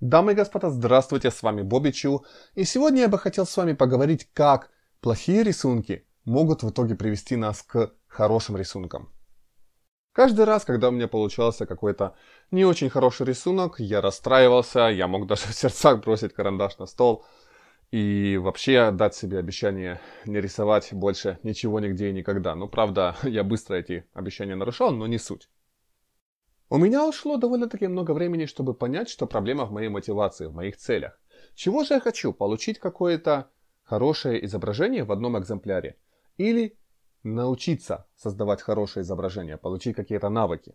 Дамы и господа, здравствуйте, с вами Бобби Чу, и сегодня я бы хотел с вами поговорить, как плохие рисунки могут в итоге привести нас к хорошим рисункам. Каждый раз, когда у меня получался какой-то не очень хороший рисунок, я расстраивался, я мог даже в сердцах бросить карандаш на стол и вообще дать себе обещание не рисовать больше ничего нигде и никогда. Ну, правда, я быстро эти обещания нарушал, но не суть. У меня ушло довольно-таки много времени, чтобы понять, что проблема в моей мотивации, в моих целях. Чего же я хочу? Получить какое-то хорошее изображение в одном экземпляре? Или научиться создавать хорошее изображение, получить какие-то навыки?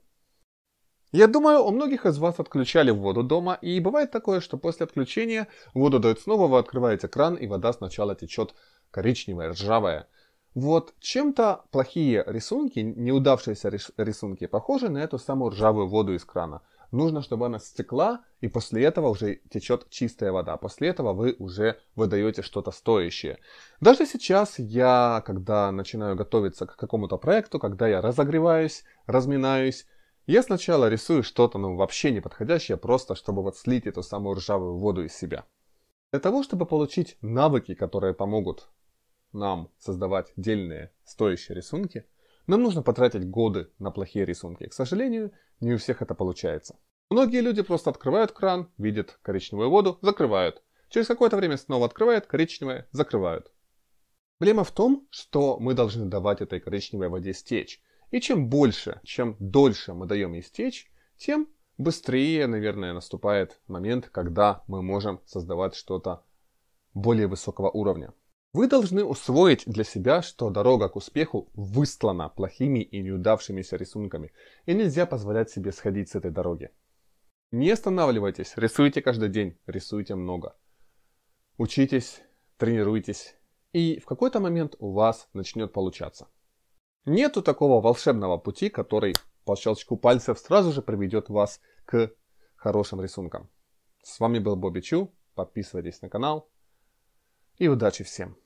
Я думаю, у многих из вас отключали воду дома, и бывает такое, что после отключения воду дают снова, вы открываете кран, и вода сначала течет коричневая, ржавая, вот чем-то плохие рисунки, неудавшиеся рисунки, похожи на эту самую ржавую воду из крана. Нужно, чтобы она стекла, и после этого уже течет чистая вода. После этого вы уже выдаете что-то стоящее. Даже сейчас я, когда начинаю готовиться к какому-то проекту, когда я разогреваюсь, разминаюсь, я сначала рисую что-то, ну, вообще неподходящее, просто чтобы вот слить эту самую ржавую воду из себя. Для того, чтобы получить навыки, которые помогут нам создавать дельные стоящие рисунки, нам нужно потратить годы на плохие рисунки. К сожалению, не у всех это получается. Многие люди просто открывают кран, видят коричневую воду, закрывают. Через какое-то время снова открывают, коричневое, закрывают. Проблема в том, что мы должны давать этой коричневой воде стечь. И чем больше, чем дольше мы даем ей стечь, тем быстрее, наверное, наступает момент, когда мы можем создавать что-то более высокого уровня. Вы должны усвоить для себя, что дорога к успеху выстлана плохими и неудавшимися рисунками, и нельзя позволять себе сходить с этой дороги. Не останавливайтесь, рисуйте каждый день, рисуйте много. Учитесь, тренируйтесь, и в какой-то момент у вас начнет получаться. Нету такого волшебного пути, который по щелчку пальцев сразу же приведет вас к хорошим рисункам. С вами был Бобби Чу, подписывайтесь на канал и удачи всем!